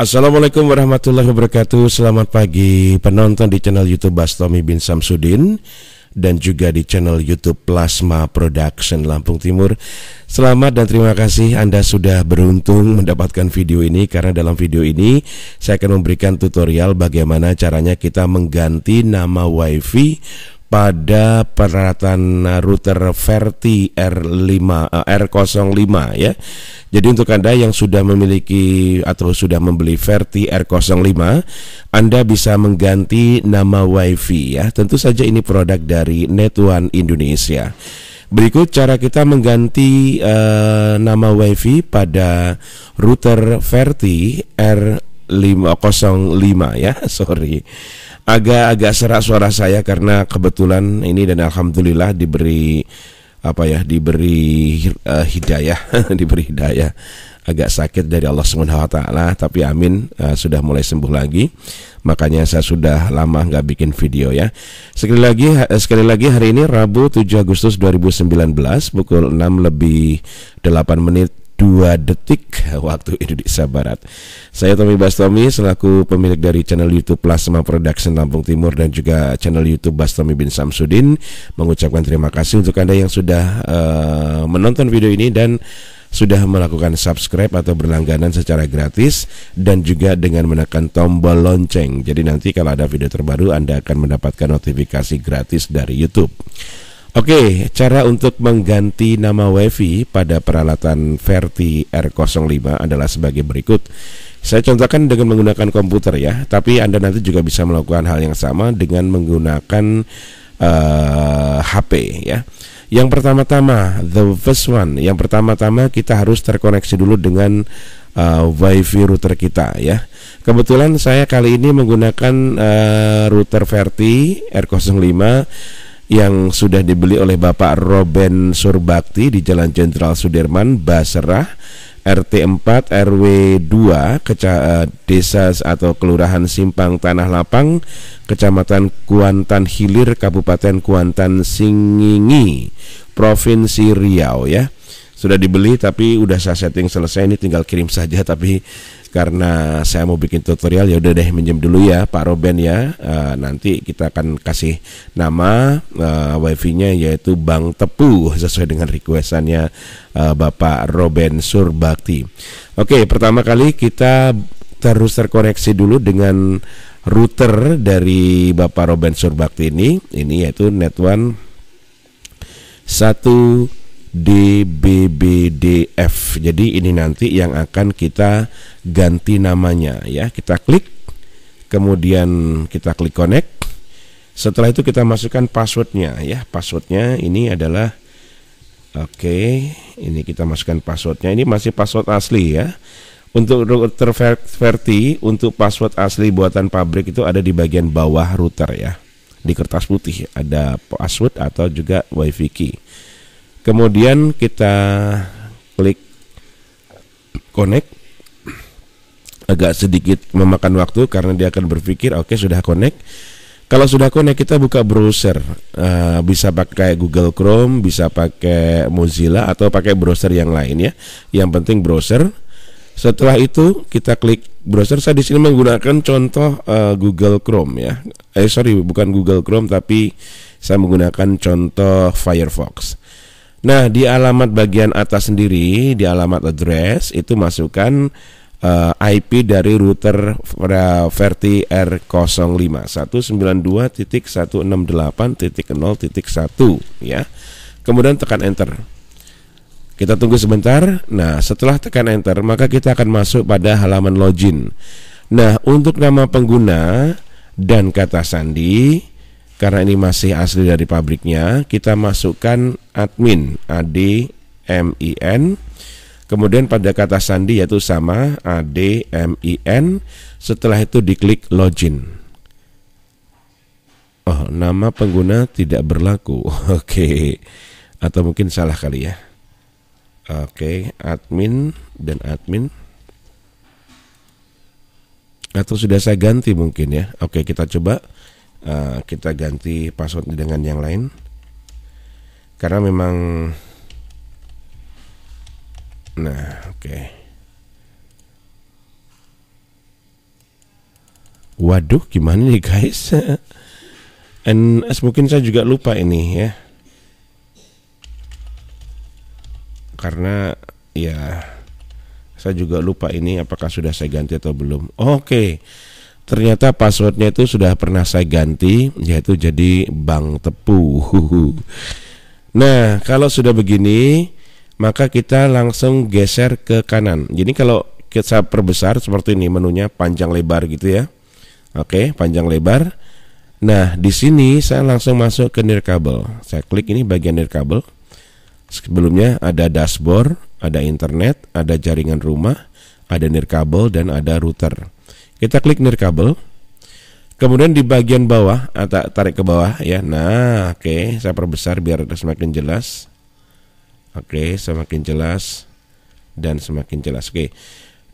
Assalamualaikum warahmatullahi wabarakatuh Selamat pagi penonton di channel Youtube Bastomi bin Samsudin Dan juga di channel Youtube Plasma Production Lampung Timur Selamat dan terima kasih Anda sudah beruntung mendapatkan video ini Karena dalam video ini saya akan memberikan tutorial bagaimana caranya kita mengganti nama wifi pada peralatan router Verti R5 eh, R05 ya. Jadi untuk Anda yang sudah memiliki atau sudah membeli Verti R05, Anda bisa mengganti nama WiFi ya. Tentu saja ini produk dari Netuan Indonesia. Berikut cara kita mengganti uh, nama WiFi pada router Verti r 05 ya. Sorry agak-agak serak suara saya karena kebetulan ini dan alhamdulillah diberi apa ya diberi uh, hidayah diberi hidayah agak sakit dari Allah Subhanahu wa taala tapi amin uh, sudah mulai sembuh lagi makanya saya sudah lama nggak bikin video ya sekali lagi eh, sekali lagi hari ini Rabu 7 Agustus 2019 pukul 6 lebih 8 menit 2 detik waktu Indonesia Barat. Saya Tommy Bastomi selaku pemilik dari channel YouTube Plasma Production Lampung Timur dan juga channel YouTube Bastomi bin Samsudin mengucapkan terima kasih untuk Anda yang sudah uh, menonton video ini dan sudah melakukan subscribe atau berlangganan secara gratis dan juga dengan menekan tombol lonceng. Jadi nanti kalau ada video terbaru Anda akan mendapatkan notifikasi gratis dari YouTube. Oke, cara untuk mengganti nama WiFi pada peralatan Verti R05 adalah sebagai berikut. Saya contohkan dengan menggunakan komputer ya, tapi Anda nanti juga bisa melakukan hal yang sama dengan menggunakan uh, eh, HP ya. Yang pertama-tama, the first one, yang pertama-tama kita harus terkoneksi dulu dengan uh, eh, WiFi router kita ya. Kebetulan saya kali ini menggunakan uh, router Verti R05 yang sudah dibeli oleh Bapak Roben Surbakti di Jalan Jenderal Sudirman, Basrah, RT 4 RW 2 Keca eh, Desa atau Kelurahan Simpang Tanah Lapang, Kecamatan Kuantan Hilir, Kabupaten Kuantan Singingi, Provinsi Riau ya sudah dibeli tapi udah saya setting selesai ini tinggal kirim saja tapi karena saya mau bikin tutorial ya udah deh minjem dulu ya Pak Roben ya e, nanti kita akan kasih nama e, wifi-nya yaitu Bang Tepu sesuai dengan requestannya e, Bapak Roben Surbakti. Oke pertama kali kita terus terkoneksi dulu dengan router dari Bapak Roben Surbakti ini ini yaitu net one satu DBBDF. Jadi ini nanti yang akan kita ganti namanya ya. Kita klik kemudian kita klik connect. Setelah itu kita masukkan passwordnya ya. Passwordnya ini adalah Oke, okay, ini kita masukkan passwordnya. Ini masih password asli ya. Untuk router Verti, untuk password asli buatan pabrik itu ada di bagian bawah router ya. Di kertas putih ada password atau juga wifi key kemudian kita klik connect agak sedikit memakan waktu karena dia akan berpikir oke okay, sudah connect kalau sudah connect kita buka browser uh, bisa pakai Google Chrome bisa pakai Mozilla atau pakai browser yang lain ya yang penting browser setelah itu kita klik browser saya di sini menggunakan contoh uh, Google Chrome ya eh sorry bukan Google Chrome tapi saya menggunakan contoh Firefox Nah, di alamat bagian atas sendiri, di alamat address itu masukkan uh, eh, IP dari router Verti R05 192.168.0.1 ya. Kemudian tekan enter. Kita tunggu sebentar. Nah, setelah tekan enter, maka kita akan masuk pada halaman login. Nah, untuk nama pengguna dan kata sandi, karena ini masih asli dari pabriknya kita masukkan admin admin kemudian pada kata sandi yaitu sama admin setelah itu diklik login oh nama pengguna tidak berlaku oke okay. atau mungkin salah kali ya oke okay. admin dan admin atau sudah saya ganti mungkin ya. Oke, kita coba Eh, kita ganti password dengan yang lain karena memang nah oke okay. waduh gimana nih guys and as mungkin saya juga lupa ini ya karena ya saya juga lupa ini apakah sudah saya ganti atau belum oke okay ternyata passwordnya itu sudah pernah saya ganti yaitu jadi bank Tepu. Nah kalau sudah begini maka kita langsung geser ke kanan. Jadi kalau kita perbesar seperti ini menunya panjang lebar gitu ya. Oke panjang lebar. Nah di sini saya langsung masuk ke nirkabel. Saya klik ini bagian nirkabel. Sebelumnya ada dashboard, ada internet, ada jaringan rumah, ada nirkabel dan ada router. Kita klik near Kemudian di bagian bawah, eh, tarik ke bawah ya. Nah, oke, okay. saya perbesar biar semakin jelas. Oke, okay, semakin jelas dan semakin jelas. Oke. Okay.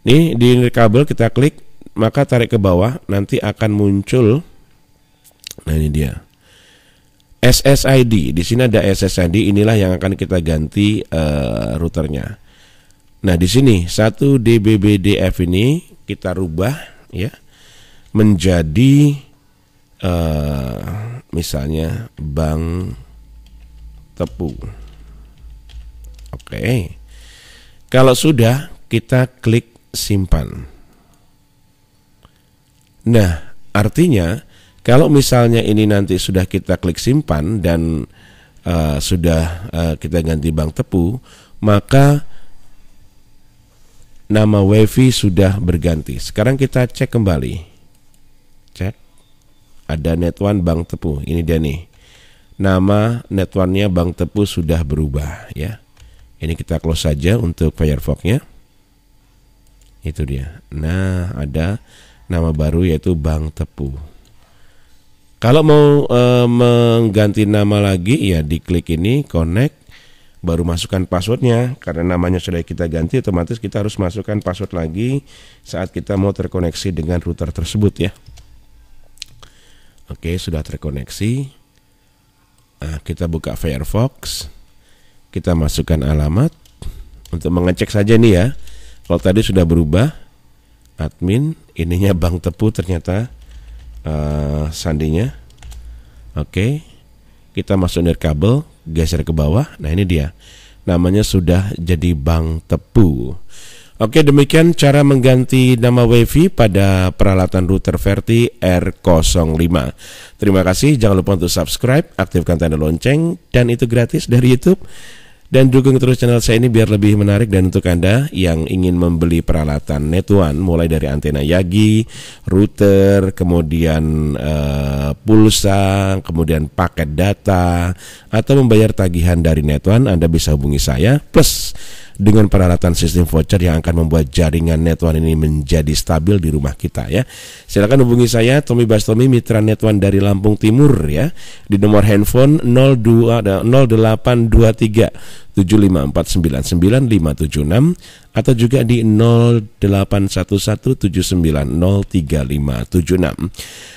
Nih di kabel kita klik maka tarik ke bawah nanti akan muncul nah ini dia. SSID. Di sini ada SSID, inilah yang akan kita ganti uh, routernya. Nah, di sini 1 DBBDF ini kita rubah ya menjadi uh, misalnya bank tepu. Oke. Okay. Kalau sudah kita klik simpan. Nah, artinya kalau misalnya ini nanti sudah kita klik simpan dan uh, sudah uh, kita ganti bank tepu, maka nama Wevi sudah berganti. Sekarang kita cek kembali. Cek. Ada netwan Bank Tepu. Ini dia nih. Nama netwannya Bank Tepu sudah berubah ya. Ini kita close saja untuk Firefox-nya. Itu dia. Nah, ada nama baru yaitu Bank Tepu. Kalau mau e, mengganti nama lagi ya diklik ini connect baru masukkan passwordnya karena namanya sudah kita ganti otomatis kita harus masukkan password lagi saat kita mau terkoneksi dengan router tersebut ya oke sudah terkoneksi nah, kita buka Firefox kita masukkan alamat untuk mengecek saja nih ya kalau tadi sudah berubah admin ininya Bang Tepu ternyata uh, sandinya oke kita masuk kabel geser ke bawah. Nah, ini dia. Namanya sudah jadi Bank Tepu. Oke, demikian cara mengganti nama WiFi pada peralatan router Verti R05. Terima kasih, jangan lupa untuk subscribe, aktifkan tanda lonceng, dan itu gratis dari YouTube dan dukung terus channel saya ini biar lebih menarik dan untuk Anda yang ingin membeli peralatan net mulai dari antena Yagi, router, kemudian e, pulsa, kemudian paket data atau membayar tagihan dari net Anda bisa hubungi saya plus dengan peralatan sistem voucher yang akan membuat jaringan netwan ini menjadi stabil di rumah kita ya. Silakan hubungi saya Tommy Bastomi mitra Netwan dari Lampung Timur ya di nomor handphone 02 0823 0754995576 atau juga di 08117903576.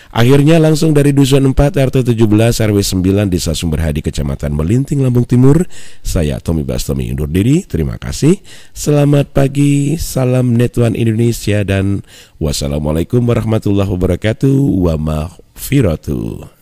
Akhirnya langsung dari Dusun 4 RT 17 RW 9 Desa sumber hadi Kecamatan Melinting Lampung Timur, saya Tommy Bastomi undur diri. Terima kasih. Selamat pagi, salam Netuan Indonesia dan wassalamualaikum warahmatullahi wabarakatuh wa maghfiratuh.